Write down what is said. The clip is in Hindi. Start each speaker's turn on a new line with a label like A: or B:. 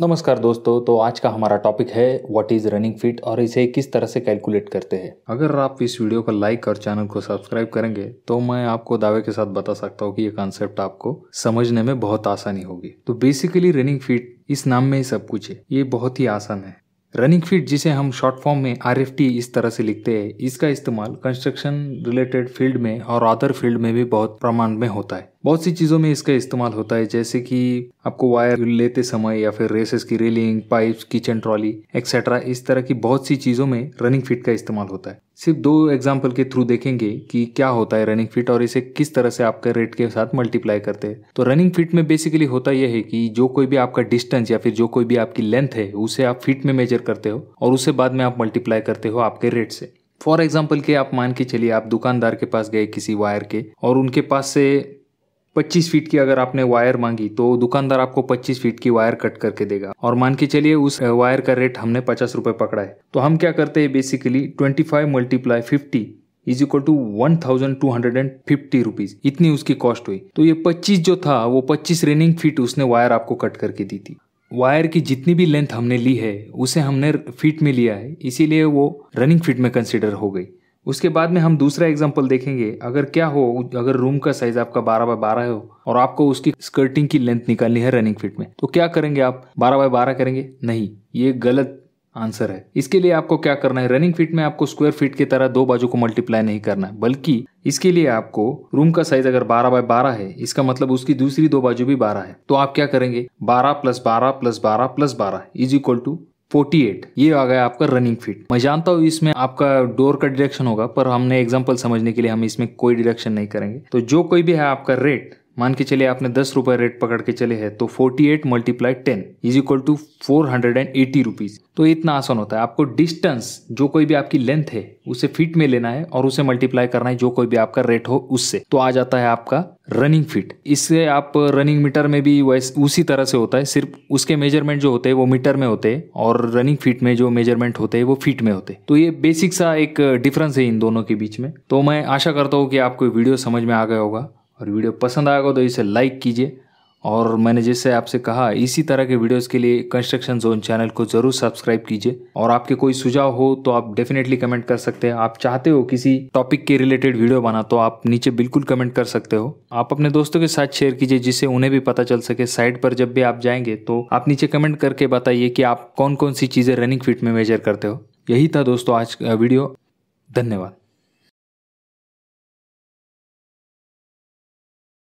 A: नमस्कार दोस्तों तो आज का हमारा टॉपिक है व्हाट इज़ रनिंग फिट और इसे किस तरह से कैलकुलेट करते हैं अगर आप इस वीडियो को लाइक और चैनल को सब्सक्राइब करेंगे तो मैं आपको दावे के साथ बता सकता हूँ कि ये कॉन्सेप्ट आपको समझने में बहुत आसानी होगी तो बेसिकली रनिंग फिट इस नाम में ही सब कुछ है ये बहुत ही आसान है रनिंग फिट जिसे हम शॉर्ट फॉर्म में आर इस तरह से लिखते हैं इसका इस्तेमाल कंस्ट्रक्शन रिलेटेड फील्ड में और अदर फील्ड में भी बहुत प्रमाण में होता है बहुत सी चीज़ों में इसका इस्तेमाल होता है जैसे कि आपको वायर लेते समय या फिर रेसेस की railing pipes kitchen trolley etcetera इस तरह की बहुत सी चीज़ों में रनिंग फिट का इस्तेमाल होता है सिर्फ दो एग्जाम्पल के थ्रू देखेंगे कि क्या होता है रनिंग फिट और इसे किस तरह से आपके रेट के साथ मल्टीप्लाई करते हैं तो रनिंग फिट में बेसिकली होता यह है कि जो कोई भी आपका डिस्टेंस या फिर जो कोई भी आपकी लेंथ है उसे आप फिट में मेजर करते हो और उसे बाद में आप मल्टीप्लाई करते हो आपके रेट से फॉर एग्जाम्पल के आप मान के चलिए आप दुकानदार के पास गए किसी वायर के और उनके पास से 25 फीट की अगर आपने वायर मांगी तो दुकानदार आपको 25 फीट की वायर कट करके देगा और मान के चलिए उस वायर का रेट हमने पचास रुपये पकड़ा है तो हम क्या करते हैं basically twenty five multiply fifty is equal to one thousand two hundred and fifty rupees इतनी उसकी कॉस्ट हुई तो ये पच्चीस जो था वो पच्चीस रेनिंग फीट उसने वायर आपको कट करके दी थी वायर की जितनी भी लेंथ हमने ली है उसे हमने फीट में लिया है इसीलिए वो रनिंग फीट में कंसिडर हो गई उसके बाद में हम दूसरा एग्जाम्पल देखेंगे अगर क्या हो अगर रूम का साइज आपका बारह बाय बारह हो और आपको उसकी स्कर्टिंग की लेंथ निकालनी है रनिंग फिट में तो क्या करेंगे आप बारह बाय बारह करेंगे नहीं ये गलत आंसर है इसके लिए आपको क्या करना है रनिंग फिट में आपको स्क्वायर फिट की तरह दो बाजू को मल्टीप्लाई नहीं करना है बल्कि इसके लिए आपको रूम का साइज अगर 12 बाय 12 है इसका मतलब उसकी दूसरी दो बाजू भी 12 है तो आप क्या करेंगे 12 plus 12 plus 12 plus 12 is equal to forty eight ये आ गया आपका रनिंग फिट मैं जानता हूँ इसमें आपका डोर का डिरेक्शन होगा पर हमने एग्जाम्पल समझने के लिए हम इसमें कोई डिरेक्शन नहीं करेंगे तो जो कोई भी है आपका रेट मान के चले आपने दस रुपए रेट पकड़ के चले है तो forty eight multiply ten is equal to four hundred and eighty rupees तो इतना आसान होता है आपको डिस्टेंस जो कोई भी आपकी लेंथ है उसे फीट में लेना है और उसे मल्टीप्लाई करना है जो कोई भी आपका रेट हो उससे तो आ जाता है आपका रनिंग फिट इससे आप रनिंग मीटर में भी वैसे उसी तरह से होता है सिर्फ उसके मेजरमेंट जो होते हैं वो मीटर में होते हैं और रनिंग फिट में जो मेजरमेंट होते हैं वो फीट में होते हैं तो ये बेसिक सा एक डिफरेंस है इन दोनों के बीच में तो मैं आशा करता हूँ कि आपको वीडियो समझ में आ गया होगा और वीडियो पसंद आएगा तो इसे लाइक कीजिए और मैंने जैसे आपसे कहा इसी तरह के वीडियोस के लिए कंस्ट्रक्शन जोन चैनल को ज़रूर सब्सक्राइब कीजिए और आपके कोई सुझाव हो तो आप डेफिनेटली कमेंट कर सकते हैं आप चाहते हो किसी टॉपिक के रिलेटेड वीडियो बना तो आप नीचे बिल्कुल कमेंट कर सकते हो आप अपने दोस्तों के साथ शेयर कीजिए जिससे उन्हें भी पता चल सके साइट पर जब भी आप जाएंगे तो आप नीचे कमेंट करके बताइए कि आप कौन कौन सी चीज़ें रनिंग फिट में मेजर करते हो यही था दोस्तों आज वीडियो धन्यवाद